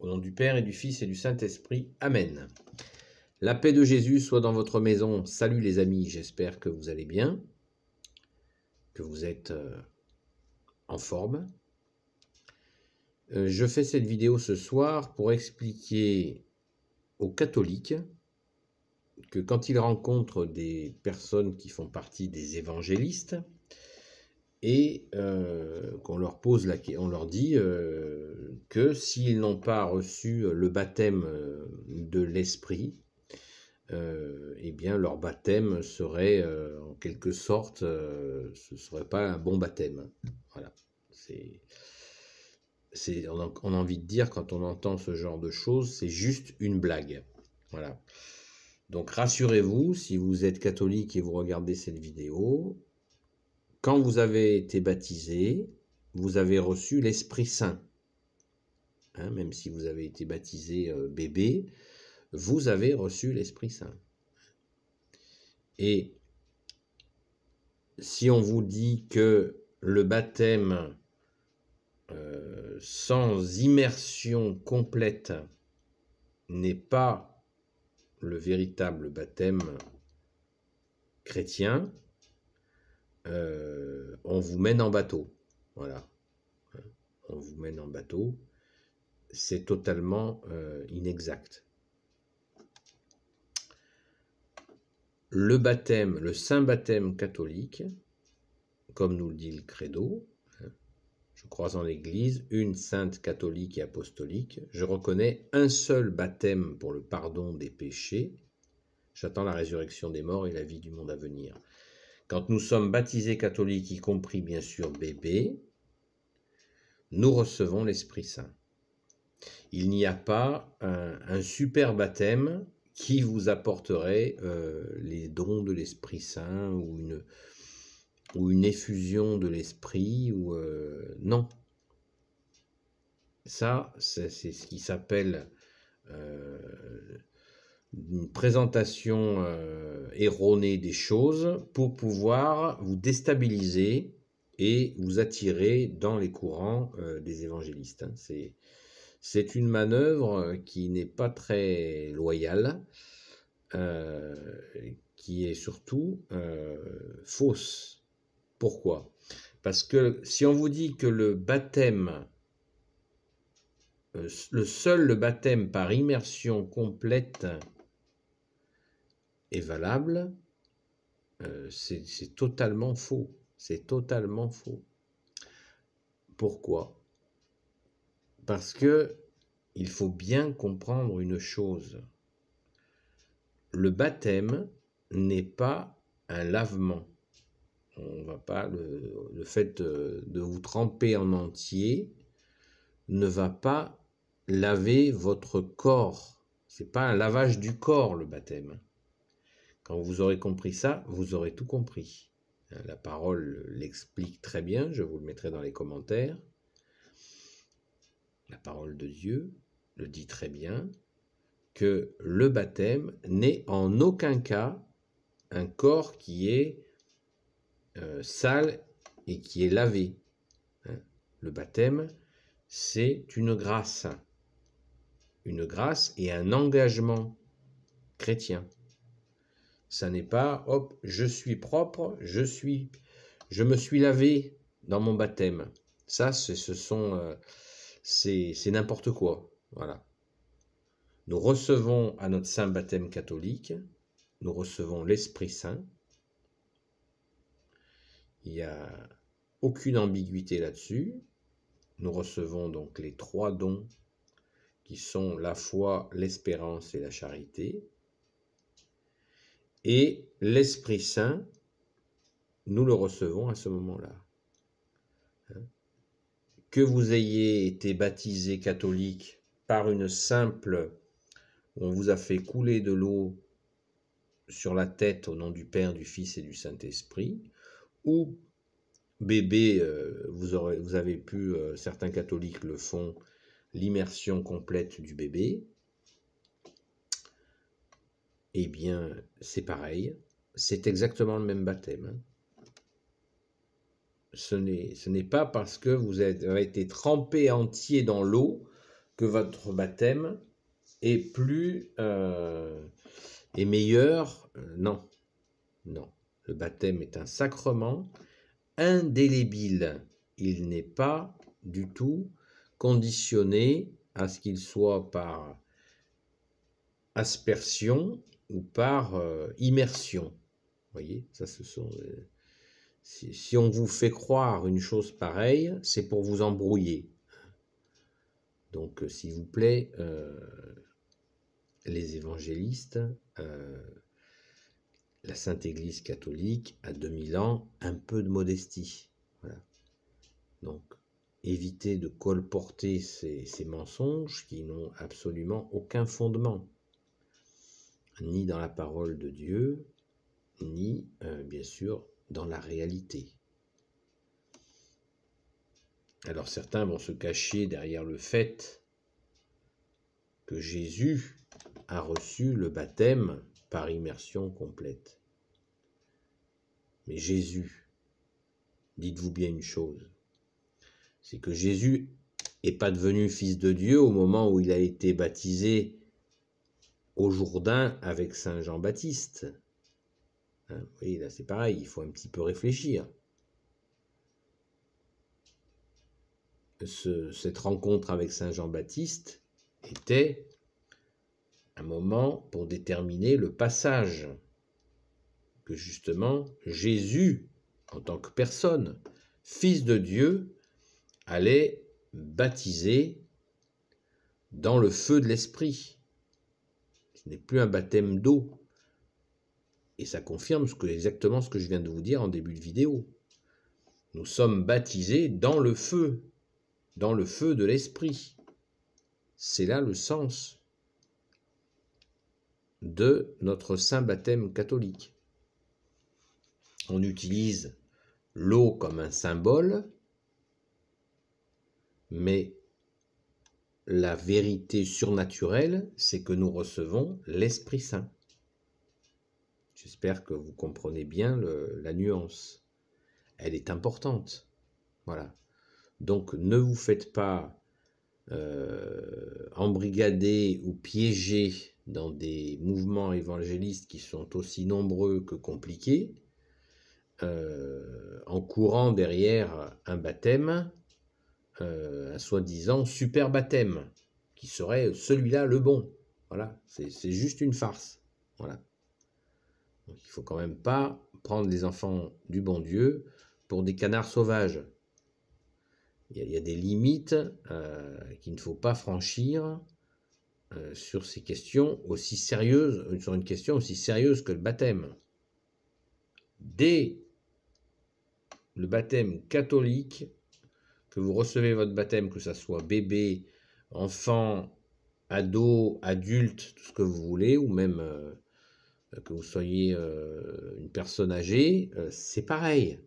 Au nom du Père et du Fils et du Saint-Esprit. Amen. La paix de Jésus soit dans votre maison. Salut les amis, j'espère que vous allez bien, que vous êtes euh, en forme. Euh, je fais cette vidéo ce soir pour expliquer aux catholiques que quand ils rencontrent des personnes qui font partie des évangélistes, et euh, qu'on leur pose la, on leur dit euh, que s'ils n'ont pas reçu le baptême euh, de l'esprit, eh bien leur baptême serait en quelque sorte, ce serait pas un bon baptême. Voilà. C'est, on, on envie de dire quand on entend ce genre de choses, c'est juste une blague. Voilà. Donc rassurez-vous, si vous êtes catholique et vous regardez cette vidéo, quand vous avez été baptisé, vous avez reçu l'Esprit Saint. Hein, même si vous avez été baptisé euh, bébé, vous avez reçu l'Esprit Saint. Et si on vous dit que le baptême euh, sans immersion complète n'est pas le véritable baptême chrétien, euh, on vous mène en bateau. Voilà. Euh, on vous mène en bateau. C'est totalement euh, inexact. Le baptême, le saint baptême catholique, comme nous le dit le credo, hein, je crois en l'Église, une sainte catholique et apostolique. Je reconnais un seul baptême pour le pardon des péchés. J'attends la résurrection des morts et la vie du monde à venir. Quand nous sommes baptisés catholiques, y compris bien sûr bébés, nous recevons l'Esprit Saint. Il n'y a pas un, super baptême qui vous apporterait euh, les dons de l'Esprit Saint ou une, effusion de l'Esprit. ou euh, Non. Ça, c'est ce qui s'appelle euh, une présentation euh, erronée des choses pour pouvoir vous déstabiliser et vous attirer dans les courants euh, des évangélistes. Hein. C'est, c'est une manœuvre qui n'est pas très loyale, euh, qui est surtout fausse. Pourquoi Parce que si on vous dit que le baptême le seul le baptême par immersion complète valable, euh, c'est totalement faux. C'est totalement faux. Pourquoi Parce que il faut bien comprendre une chose. Le baptême n'est pas un lavement. On va pas le, fait de, euh, de vous tremper en entier ne va pas laver votre corps. C'est pas un lavage du corps le baptême. Quand vous aurez compris ça, vous aurez tout compris. Hein, la parole l'explique très bien, je vous le mettrai dans les commentaires. La parole de Dieu le dit très bien, que le baptême n'est en aucun cas un corps qui est euh, sale et qui est lavé. Hein, le baptême, c'est une grâce. Une grâce et un engagement chrétien. Ça n'est pas, hop, je suis propre, je suis, je me suis lavé dans mon baptême. Ça, ce sont, euh, c'est n'importe quoi. Voilà. Nous recevons à notre saint baptême catholique, nous recevons l'Esprit Saint. Il n'y a aucune ambiguïté là-dessus. Nous recevons donc les trois dons qui sont la foi, l'espérance et la charité et l'Esprit Saint, nous le recevons à ce moment-là. Hein. Que vous ayez été baptisé catholique par une simple, on vous a fait couler de l'eau sur la tête au nom du Père, du Fils et du Saint-Esprit, ou bébé, euh, vous, vous avez pu, euh, certains catholiques le font, l'immersion complète du bébé, eh bien, c'est pareil, c'est exactement le même baptême. Hein. Ce n'est pas parce que vous avez été trempé entier dans l'eau que votre baptême est plus euh, est meilleur. Euh, non, non. Le baptême est un sacrement indélébile. Il n'est pas du tout conditionné à ce qu'il soit par aspersion ou par euh, immersion. voyez, ça ce sont. Euh, si, on vous fait croire une chose pareille, c'est pour vous embrouiller. Donc, euh, s'il vous plaît, les évangélistes, la Sainte Église catholique, à 2000 ans, un peu de modestie. Voilà. Donc, évitez de colporter ces mensonges qui n'ont absolument aucun fondement ni dans la parole de Dieu, ni euh, bien sûr dans la réalité. Alors certains vont se cacher derrière le fait que Jésus a reçu le baptême par immersion complète. Mais Jésus, dites-vous bien une chose, c'est que Jésus n'est pas devenu fils de Dieu au moment où il a été baptisé au Jourdain avec Saint Jean-Baptiste. Hein, vous voyez, là c'est pareil, il faut un petit peu réfléchir. cette rencontre avec Saint Jean-Baptiste était un moment pour déterminer le passage que justement Jésus, en tant que personne, fils de Dieu, allait baptiser dans le feu de l'Esprit n'est plus un baptême d'eau. Et ça confirme ce que, exactement ce que je viens de vous dire en début de vidéo. Nous sommes baptisés dans le feu, dans le feu de l'esprit. C'est là le sens de notre saint baptême catholique. On utilise l'eau comme un symbole, mais la vérité surnaturelle, c'est que nous recevons l'Esprit Saint. J'espère que vous comprenez bien la nuance. Elle est importante. Voilà. Donc ne vous faites pas euh, embrigader ou piéger dans des mouvements évangélistes qui sont aussi nombreux que compliqués, euh, en courant derrière un baptême euh, un soi-disant super baptême, qui serait celui-là le bon. Voilà, c'est juste une farce. Voilà. Donc, il faut quand même pas prendre les enfants du bon Dieu pour des canards sauvages. Il y a, des limites euh, qu'il ne faut pas franchir euh, sur ces questions aussi sérieuses, sur une question aussi sérieuse que le baptême. Dès le baptême catholique, que vous recevez votre baptême, que ce soit bébé, enfant, ado, adulte, tout ce que vous voulez, ou même euh, euh, que vous soyez euh, une personne âgée, c'est pareil.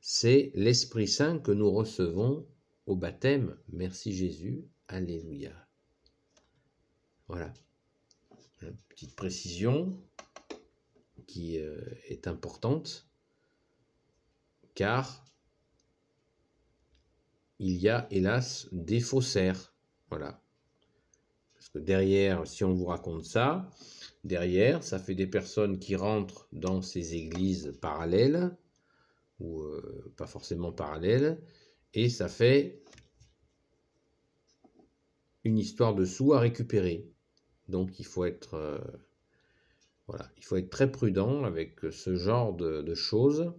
C'est l'Esprit Saint que nous recevons au baptême. Merci Jésus. Alléluia. Voilà. Une petite précision qui est importante, car il y a hélas des faussaires. Voilà. Parce que derrière, si on vous raconte ça, derrière, ça fait des personnes qui rentrent dans ces églises parallèles, ou euh, pas forcément parallèles, et ça fait une histoire de sous à récupérer. Donc il faut être, euh, voilà, il faut être très prudent avec ce genre de choses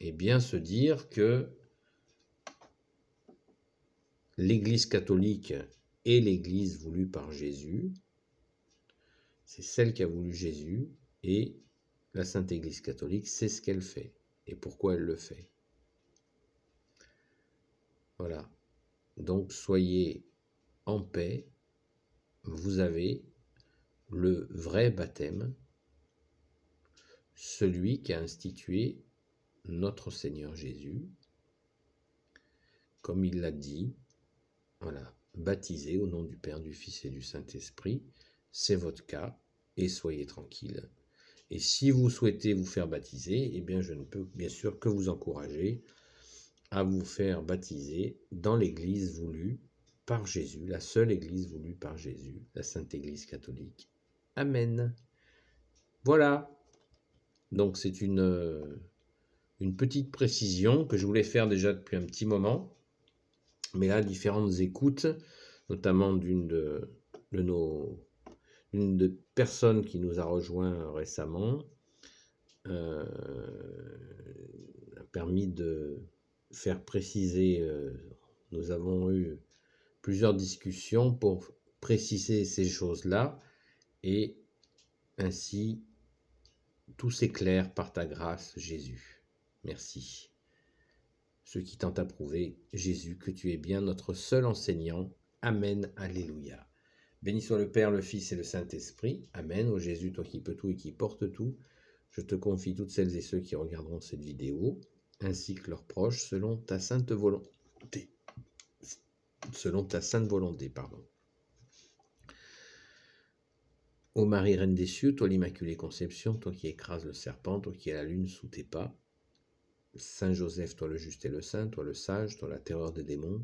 et bien se dire que l'Église catholique est l'Église voulue par Jésus, c'est celle qui a voulu Jésus, et la Sainte Église catholique c'est ce qu'elle fait et pourquoi elle le fait. Voilà. Donc soyez en paix, vous avez le vrai baptême, celui qui a institué notre Seigneur Jésus, comme il l'a dit, voilà, baptisé au nom du Père, du Fils et du Saint-Esprit, c'est votre cas, et soyez tranquille. Et si vous souhaitez vous faire baptiser, eh bien je ne peux bien sûr que vous encourager à vous faire baptiser dans l'Église voulue par Jésus, la seule Église voulue par Jésus, la Sainte Église catholique. Amen. Voilà. Donc c'est une, euh, une petite précision que je voulais faire déjà depuis un petit moment mais là, différentes écoutes, notamment d'une de, nos de personnes qui nous a rejoints récemment, euh, a permis de faire préciser. Euh, nous avons eu plusieurs discussions pour préciser ces choses-là et ainsi tout s'éclaire par ta grâce, Jésus. Merci ceux qui à prouver, Jésus, que tu es bien notre seul enseignant. Amen. Alléluia. Béni soit le Père, le Fils et le Saint-Esprit. Amen. Ô Jésus, toi qui peux tout et qui porte tout, je te confie toutes celles et ceux qui regarderont cette vidéo, ainsi que leurs proches, selon ta sainte volonté. Selon ta sainte volonté, pardon. Ô Marie, Reine des cieux, toi l'Immaculée Conception, toi qui écrases le serpent, toi qui es la lune sous tes pas, Saint Joseph, toi le juste et le saint, toi le sage, toi la terreur des démons,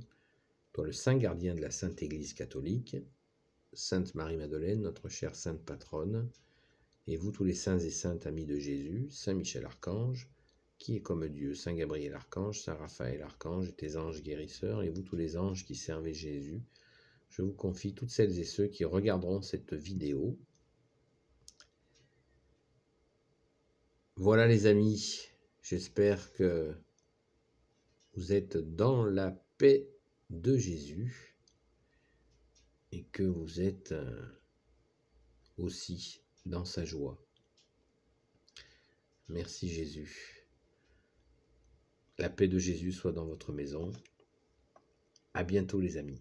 toi le saint gardien de la Sainte Église catholique, Sainte Marie-Madeleine, notre chère Sainte Patronne, et vous tous les saints et saintes amis de Jésus, Saint Michel-Archange, qui est comme Dieu, Saint Gabriel-Archange, Saint Raphaël-Archange, tes anges guérisseurs, et vous tous les anges qui servez Jésus, je vous confie toutes celles et ceux qui regarderont cette vidéo. Voilà les amis, J'espère que vous êtes dans la paix de Jésus et que vous êtes euh, aussi dans sa joie. Merci Jésus. La paix de Jésus soit dans votre maison. À bientôt les amis.